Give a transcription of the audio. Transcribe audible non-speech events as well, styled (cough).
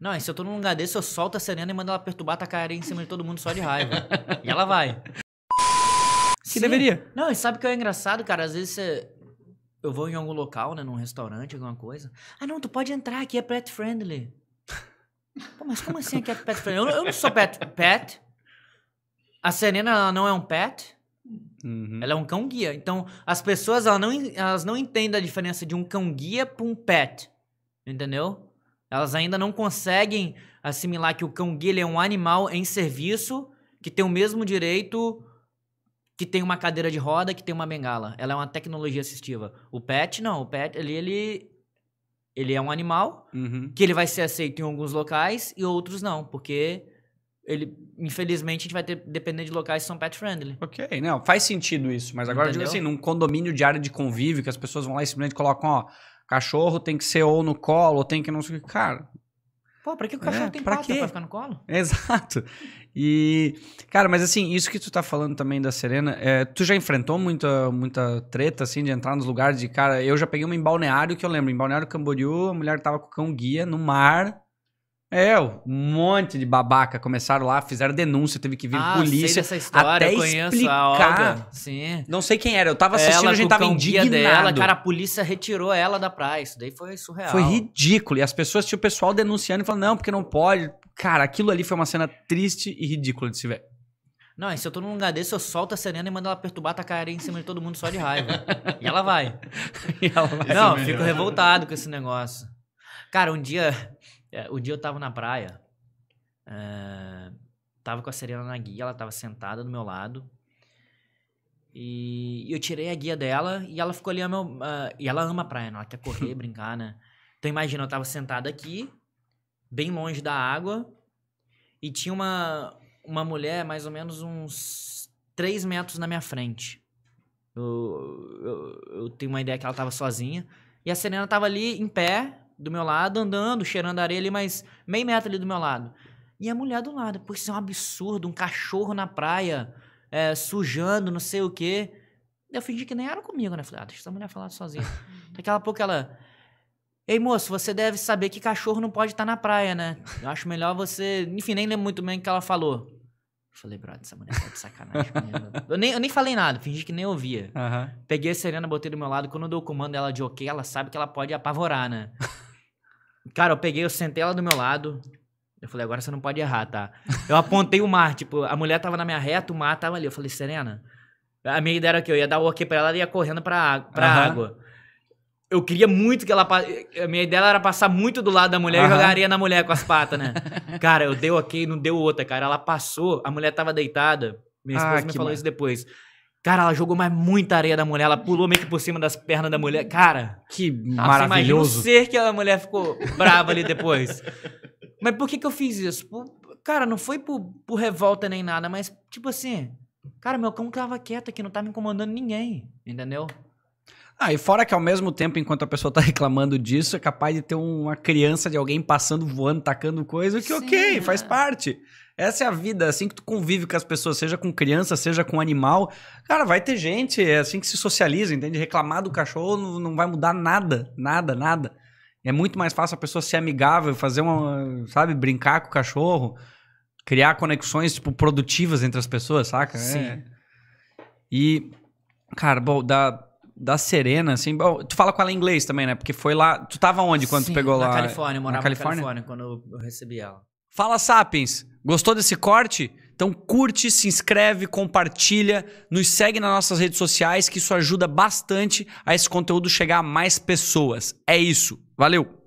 Não, e se eu tô num lugar desse, eu solto a Serena e mando ela perturbar, tacar areia em cima de todo mundo só de raiva. e ela vai. Que Sim. deveria. Não, e sabe o que é engraçado, cara? Às vezes você... Eu vou em algum local, né? Num restaurante, alguma coisa. Ah, não, tu pode entrar, aqui é pet friendly. Pô, mas como assim aqui é pet friendly? Eu, eu não sou pet, pet. A Serena, não é um pet. Uhum. Ela é um cão guia. Então, as pessoas, elas não, elas não entendem a diferença de um cão guia pra um pet. Entendeu? Elas ainda não conseguem assimilar que o cão guia é um animal em serviço que tem o mesmo direito que tem uma cadeira de roda, que tem uma bengala. Ela é uma tecnologia assistiva. O pet não, o pet ele ele, ele é um animal uhum. que ele vai ser aceito em alguns locais e outros não, porque ele, infelizmente, a gente vai ter, depender de locais que são pet friendly. Ok, não, faz sentido isso. Mas agora, digo assim, num condomínio de área de convívio, que as pessoas vão lá e simplesmente colocam, ó, Cachorro tem que ser ou no colo, ou tem que não sei o que. Cara. Pô, pra que o cachorro é, tem pra quê? pra ficar no colo? (laughs) Exato. E, cara, mas assim, isso que tu tá falando também da Serena, é, tu já enfrentou muita, muita treta, assim, de entrar nos lugares de, cara, eu já peguei uma em Balneário, que eu lembro, em Balneário Camboriú, a mulher tava com o cão guia no mar, é, um monte de babaca começaram lá, fizeram denúncia, teve que vir ah, polícia. Sei história, até explicar. Sim. Não sei quem era, eu tava assistindo, ela, a gente tava indignado. Dela, cara, a polícia retirou ela da praia, isso daí foi surreal. Foi ridículo, e as pessoas, tinham o pessoal denunciando e falando, não, porque não pode. Cara, aquilo ali foi uma cena triste e ridícula de se ver. Não, e se eu tô num lugar desse, eu solto a Serena e mando ela perturbar, tacar em cima de todo mundo só de raiva. e ela vai. (laughs) e ela vai. Não, fico revoltado com esse negócio. Cara, um dia é, o dia eu tava na praia, uh, tava com a Serena na guia, ela tava sentada do meu lado. E eu tirei a guia dela e ela ficou ali. Meu, uh, e ela ama a praia, não, né? ela quer correr, (laughs) brincar, né? Então imagina, eu tava sentada aqui, bem longe da água, e tinha uma, uma mulher mais ou menos uns 3 metros na minha frente. Eu, eu, eu tenho uma ideia que ela tava sozinha. E a Serena tava ali em pé, do meu lado, andando, cheirando areia ali, mas meio metro ali do meu lado. E a mulher do lado, pô, isso é um absurdo, um cachorro na praia, é, sujando, não sei o quê. Eu fingi que nem era comigo, né? Falei, ah, deixa essa mulher falar sozinha. (laughs) Daqui a pouco ela. Ei, moço, você deve saber que cachorro não pode estar na praia, né? Eu acho melhor você. Enfim, nem lembro muito bem o que ela falou. Eu falei, brother, essa mulher tá de sacanagem eu nem, eu nem falei nada, fingi que nem ouvia. Uhum. Peguei a Serena, botei do meu lado. Quando eu dou o comando dela de ok, ela sabe que ela pode apavorar, né? Cara, eu peguei, eu sentei ela do meu lado. Eu falei, agora você não pode errar, tá? Eu apontei o mar, tipo, a mulher tava na minha reta, o mar tava ali. Eu falei, Serena, a minha ideia era que eu ia dar o ok pra ela, e ia correndo pra, pra uhum. água. Eu queria muito que ela. A minha ideia era passar muito do lado da mulher uhum. e jogaria na mulher com as patas, né? (laughs) cara, eu dei ok, não deu outra, cara. Ela passou, a mulher tava deitada. Minha ah, esposa ah, me falou mar... isso depois. Cara, ela jogou mais muita areia da mulher, ela pulou meio que por cima das pernas da mulher. Cara, que tá, maravilhoso. Você imagina o ser que a mulher ficou brava ali depois. (laughs) mas por que, que eu fiz isso? Por, cara, não foi por, por revolta nem nada, mas tipo assim, cara, meu cão tava quieto aqui, não tá me incomodando ninguém, entendeu? Ah, e fora que ao mesmo tempo, enquanto a pessoa tá (laughs) reclamando disso, é capaz de ter uma criança de alguém passando, voando, tacando coisa, que Sim, ok, é. faz parte. Essa é a vida, assim que tu convive com as pessoas, seja com criança, seja com animal. Cara, vai ter gente, é assim que se socializa, entende? Reclamar do cachorro não, não vai mudar nada, nada, nada. É muito mais fácil a pessoa ser amigável, fazer uma, sabe, brincar com o cachorro, criar conexões, tipo, produtivas entre as pessoas, saca? É. Sim. É. E, cara, bom, da da Serena, assim. Bom, tu fala com ela em inglês também, né? Porque foi lá. Tu tava onde quando Sim, tu pegou na lá? Califórnia, eu morava na Califórnia, na Califórnia quando eu recebi ela. Fala, Sapiens! Gostou desse corte? Então curte, se inscreve, compartilha, nos segue nas nossas redes sociais, que isso ajuda bastante a esse conteúdo chegar a mais pessoas. É isso. Valeu!